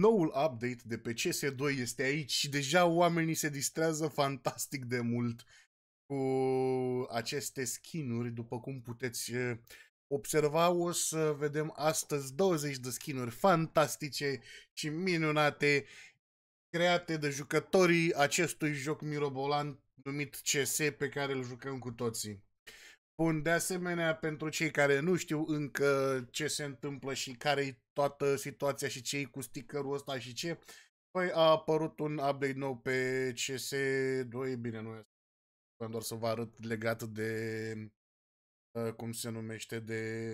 Noul update de pe CS2 este aici și deja oamenii se distrează fantastic de mult cu aceste skinuri, după cum puteți eh, observa, o să vedem astăzi 20 de skinuri fantastice și minunate create de jucătorii acestui joc mirobolant numit CS pe care îl jucăm cu toții. Bun, de asemenea, pentru cei care nu știu încă ce se întâmplă și care e toată situația și ce cu stickerul ăsta și ce, păi a apărut un update nou pe CS2, bine, nu e doar să vă arăt legat de, ă, cum se numește, de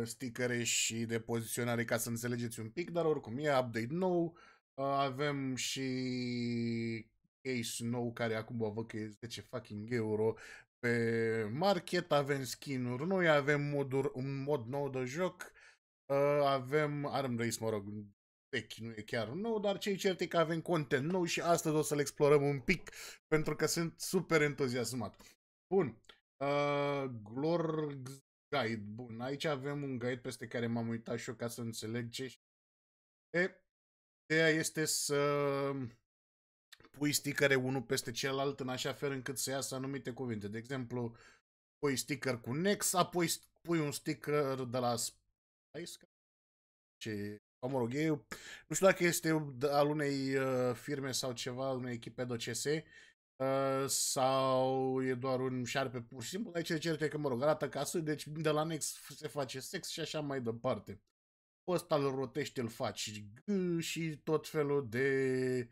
ă, stickere și de poziționare ca să înțelegeți un pic, dar oricum e update nou, ă, avem și case nou care acum vă văd că e 10 fucking euro pe market, avem skin-uri noi, avem moduri, un mod nou de joc, uh, avem arm race, mă rog, vechi, nu e chiar nou, dar ce e cert e că avem content nou și astăzi o să-l explorăm un pic, pentru că sunt super entuziasmat. Bun, uh, Glor Guide, bun, aici avem un guide peste care m-am uitat și eu ca să înțeleg ce... E, ideea este să pui sticăre unul peste celălalt în așa fel încât să iasă anumite cuvinte. De exemplu, pui sticker cu Nex, apoi pui un sticker de la Spice, ce, sau mă rog, eu, nu știu dacă este al unei uh, firme sau ceva, unei echipe de OCS, uh, sau e doar un șarpe pur și simplu, aici ce certe că, mă rog, arată casă, deci de la Nex se face sex și așa mai departe. Ăsta îl rotește, îl faci și tot felul de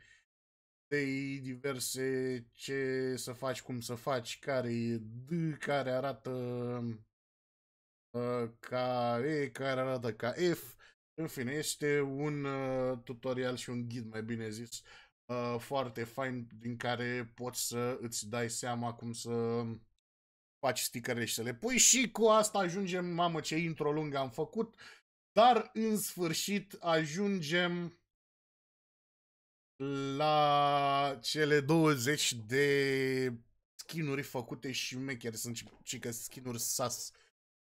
idei diverse, ce să faci, cum să faci, care e D, care arată uh, ca E, care arată ca F. În fine, este un uh, tutorial și un ghid, mai bine zis, uh, foarte fain, din care poți să îți dai seama cum să faci stickerele și să le pui și cu asta ajungem, mamă ce intro lungă am făcut, dar în sfârșit ajungem la cele 20 de skinuri făcute și mecheri. Sunt și că skinuri sas,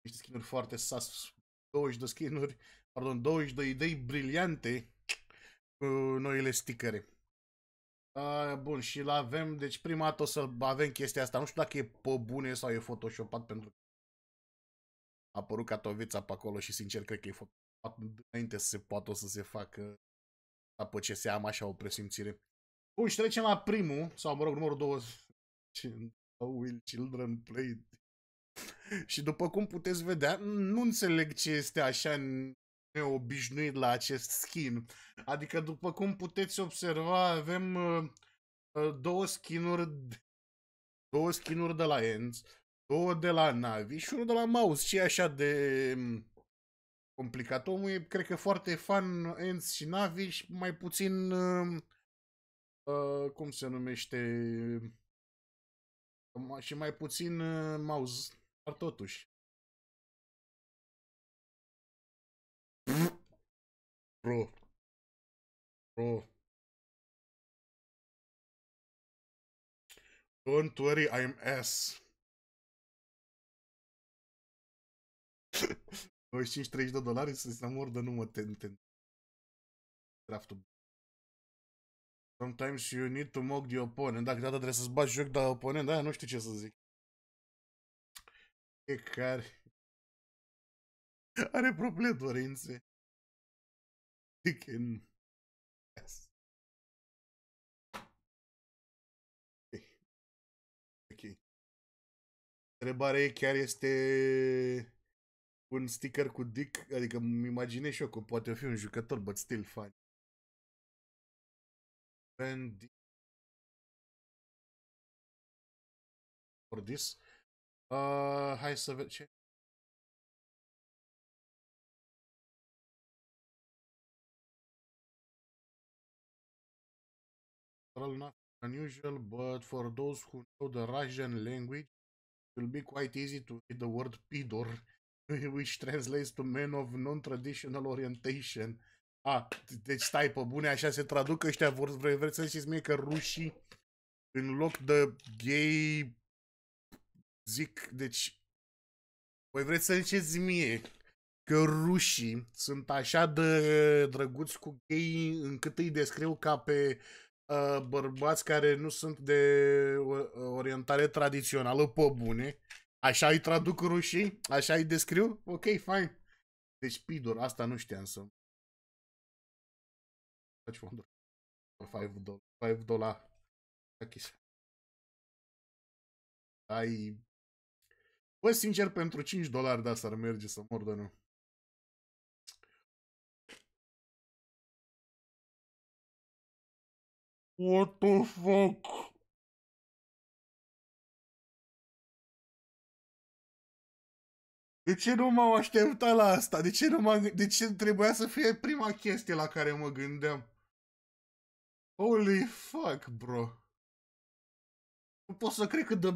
niște skinuri foarte sas, 20 de skinuri, pardon, 20 de idei briliante cu noile stickere. Uh, bun, și la avem, deci prima dată o să avem chestia asta. Nu știu dacă e pe bune sau e photoshopat pentru că a apărut Catovița pe acolo și sincer cred că e photoshopat înainte să se poată să se facă apă ce se am așa o presimțire. Bun, și trecem la primul, sau mă rog, numărul 20. Will Children Play. și după cum puteți vedea, nu înțeleg ce este așa neobișnuit la acest skin. Adică, după cum puteți observa, avem uh, uh două skinuri două skinuri de la Enz, două de la Navi și unul de la Mouse, ce așa de complicat. Omul e, cred că, foarte fan Ents și Navi și mai puțin, um, uh, cum se numește, um, și mai puțin uh, mouse, dar totuși. Bro. Bro. Don't worry, I'm ass. 25 30 de dolari să mor de numă ten, ten. Draftul. Sometimes you need to mock the opponent. Dacă data trebuie să-ți bagi joc de oponent, da, nu știu ce să zic. E care... Are probleme dorințe. Chicken. Yes. Ok. Întrebarea e chiar este un sticker cu Dick, adică îmi imaginez și eu că poate fi un jucător, but still fun. Ben For this. Uh, hai să vedem ce... Well, not unusual, but for those who know the Russian language, it will be quite easy to read the word pidor which translates to men of non-traditional orientation. A, deci stai pe bune, așa se traduc ăștia, vor, vreți să ziceți mie că rușii, în loc de gay, zic, deci, voi vreți să ziceți mie că rușii sunt așa de drăguți cu gay încât îi descriu ca pe uh, bărbați care nu sunt de orientare tradițională pe bune, Așa îi traduc rușii? Așa îi descriu? Ok, fine. Deci, pidor, asta nu știam să... Faci fonduri. 5 dolari. 5 dolari. Ai... Bă, sincer, pentru 5 dolari da s ar merge să mor nu. What the fuck? De ce nu m-am așteptat la asta? De ce, nu m-am, de ce trebuia să fie prima chestie la care mă gândeam? Holy fuck, bro. Nu pot să cred că de...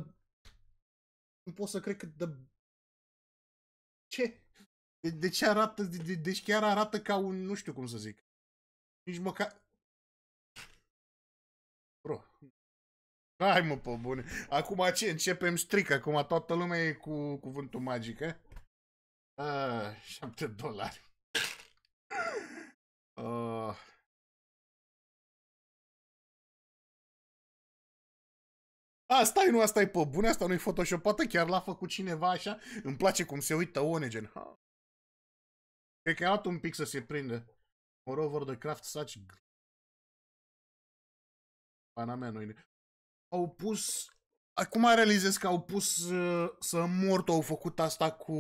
Nu pot să cred că de... Ce? De, de ce arată... De, de, deci chiar arată ca un... Nu știu cum să zic. Nici măcar... Bro. Hai mă, pe bune. Acum ce? Începem strict. Acum toată lumea e cu cuvântul magic, eh? A, 7 dolari. Uh. asta e nu, asta e pe bune, asta nu-i photoshopată, chiar l-a făcut cineva așa. Îmi place cum se uită Onegen. Ha. Cred că a un pic să se prinde. Moreover, the craft such... Pana mea, noi Au pus... Acum realizez că au pus uh, să mort, au făcut asta cu...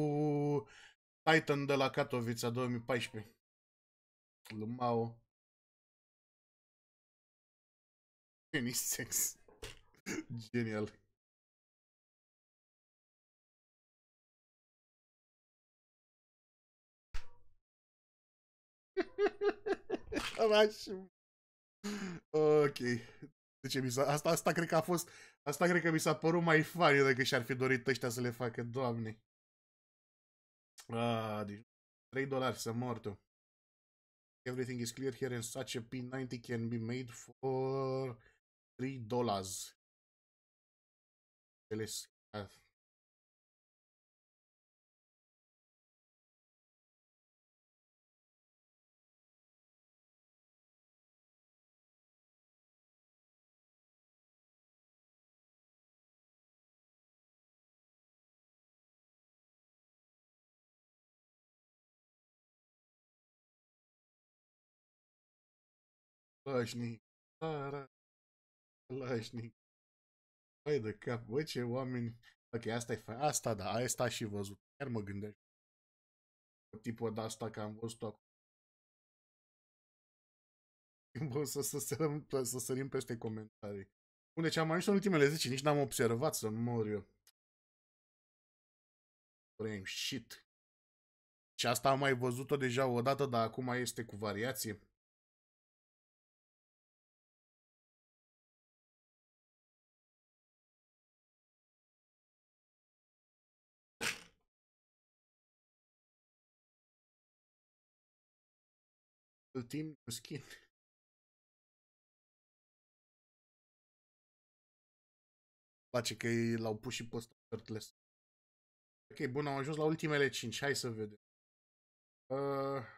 Titan de la Katowice 2014. Lumao. Unisex. Genial. ok. Deci mi s-a, asta, asta cred că a fost Asta cred că mi s-a părut mai fain, dacă și-ar fi dorit ăștia să le facă, doamne Ah, deci 3 dolari să mor tu. Everything is clear here and such a P90 can be made for 3 dollars. Înțeles. Ah. lașni, Ara. lașnic. Hai de cap, bă, ce oameni... Ok, asta e asta da, asta și văzut. Chiar mă gândesc. Tipul de asta că am văzut-o acum. Bă, să, să, sărim, să sărim peste comentarii. Bun, deci am ajuns în ultimele 10, nici n-am observat să mor eu. Frame păi, shit. Și asta am mai văzut-o deja o dată, dar acum este cu variație. Îl cu skin. place că l-au pus și post shirtless. Ok, bun, am ajuns la ultimele 5. Hai să vedem. Uh...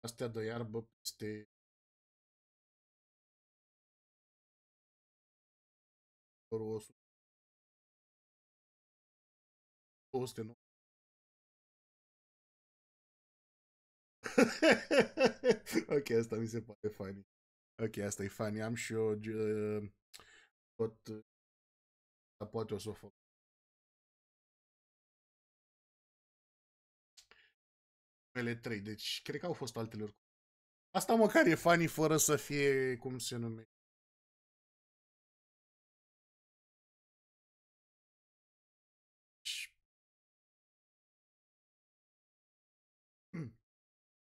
Astea de iarbă peste numărul 100. 200, nu? ok, asta mi se pare funny. Ok, asta e funny. Am și eu uh, tot... Uh, poate o să o fac. Mele 3, deci cred că au fost altele oricum. Asta măcar e funny fără să fie, cum se numește,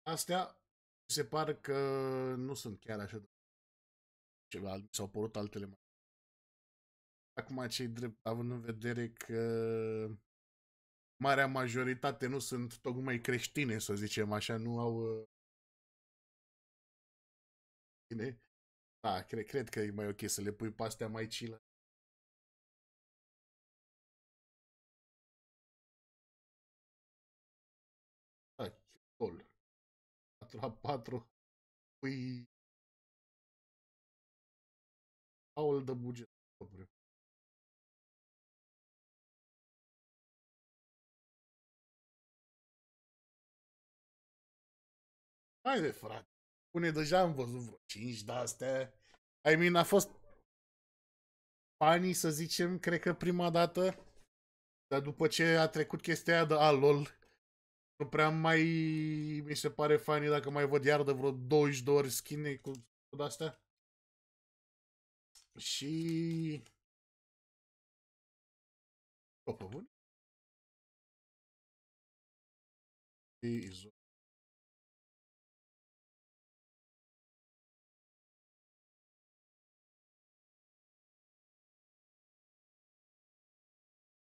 astea se pare că nu sunt chiar așa de ceva, mi s-au părut altele mai Acum cei drept, având în vedere că marea majoritate nu sunt tocmai creștine, să zicem așa, nu au... Uh, bine? Da, cred, cred că e mai ok să le pui pe astea mai chillă. 4 la 4 pui aul de buget propriu. Hai de frate, pune deja am văzut vreo 5 de astea. I mean, a fost banii, să zicem, cred că prima dată, dar după ce a trecut chestia de alol, nu prea mai mi se pare fani dacă mai văd iar de vreo 20 de ori skin cu, cu astea. Și... Copă bun.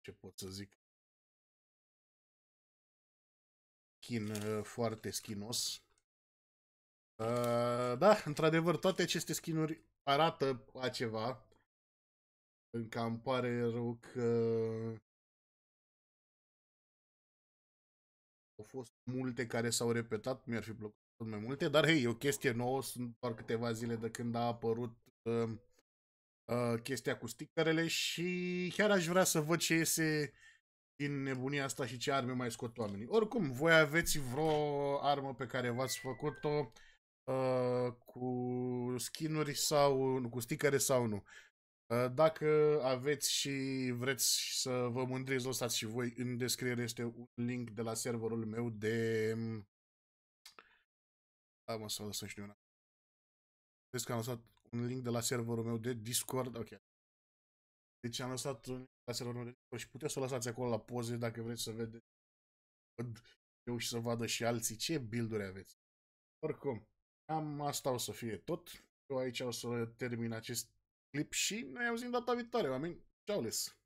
Ce pot să zic? skin uh, foarte skinos, Uh, da, într-adevăr, toate aceste skinuri arată a ceva. Încă îmi pare rău că au fost multe care s-au repetat, mi-ar fi plăcut tot mai multe, dar hei, e o chestie nouă, sunt doar câteva zile de când a apărut uh, uh, chestia cu stickerele și chiar aș vrea să văd ce iese din nebunia asta și ce arme mai scot oamenii. Oricum, voi aveți vreo armă pe care v-ați făcut-o uh, cu skinuri sau cu sticăre sau nu. Uh, dacă aveți și vreți să vă mândriți, lăsați și voi în descriere este un link de la serverul meu de... Mm, da, mă, să și eu. Vezi că am lăsat un link de la serverul meu de Discord. Ok, deci am lăsat caselor mele și puteți să o lăsați acolo la poze dacă vreți să vedeți eu și să vadă și alții ce build aveți. Oricum, am asta o să fie tot. Eu aici o să termin acest clip și ne auzim data viitoare, oameni. Ceau les!